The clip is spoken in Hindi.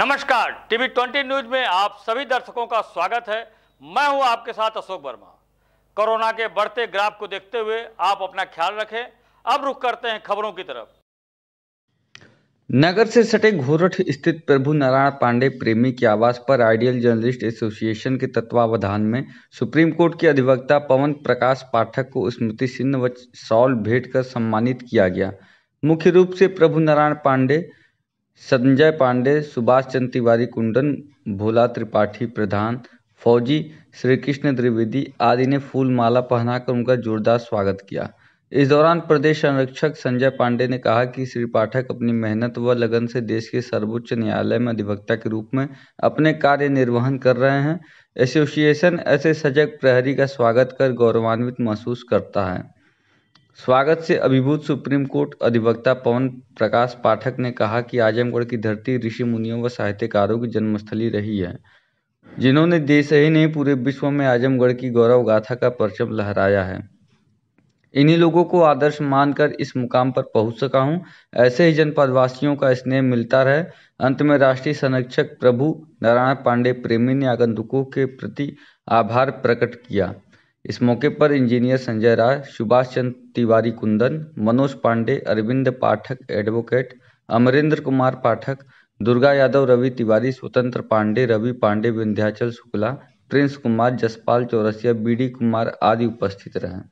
नमस्कार टीवी ट्वेंटी न्यूज में आप सभी दर्शकों का स्वागत है मैं हूं आपके साथ अशोक वर्मा कोरोना के बढ़ते ग्राफ को देखते हुए आप अपना ख्याल रखें अब रुख करते हैं खबरों की तरफ नगर से सटे घोरठ स्थित प्रभु नारायण पांडे प्रेमी के आवास पर आइडियल जर्नलिस्ट एसोसिएशन के तत्वावधान में सुप्रीम कोर्ट के अधिवक्ता पवन प्रकाश पाठक को स्मृति चिन्ह व शॉल भेंट कर सम्मानित किया गया मुख्य रूप से प्रभु नारायण पांडे संजय पांडे सुभाष चंद्र तिवारी कुंदन भोला त्रिपाठी प्रधान फौजी श्री कृष्ण द्विवेदी आदि ने फूल माला पहनाकर उनका जोरदार स्वागत किया इस दौरान प्रदेश संरक्षक संजय पांडे ने कहा कि श्री पाठक अपनी मेहनत व लगन से देश के सर्वोच्च न्यायालय में अधिवक्ता के रूप में अपने कार्य निर्वहन कर रहे हैं एसोसिएशन ऐसे सजग प्रहरी का स्वागत कर गौरवान्वित महसूस करता है स्वागत से अभिभूत सुप्रीम कोर्ट अधिवक्ता पवन प्रकाश पाठक ने कहा कि आजमगढ़ की धरती ऋषि मुनियों व साहित्यकारों की जन्मस्थली रही है जिन्होंने देश ही नहीं पूरे विश्व में आजमगढ़ की गौरव गाथा का परचम लहराया है इन्हीं लोगों को आदर्श मानकर इस मुकाम पर पहुंच सका हूं ऐसे ही जनपदवासियों का स्नेह मिलता रहे अंत में राष्ट्रीय संरक्षक प्रभु नारायण पांडे प्रेमी ने आगंतुकों के प्रति आभार प्रकट किया इस मौके पर engineer Sanjay Rai Subhash Chandra Tiwari Kundan Manoj Pandey Arvind Pathak advocate Amarendra Kumar Pathak Durga Yadav Ravi Tiwari Swatantra Pandey Ravi Pandey Vindhyachal Shukla Prince Kumar Jaspal Chaurasia B D Kumar आदि उपस्थित रहे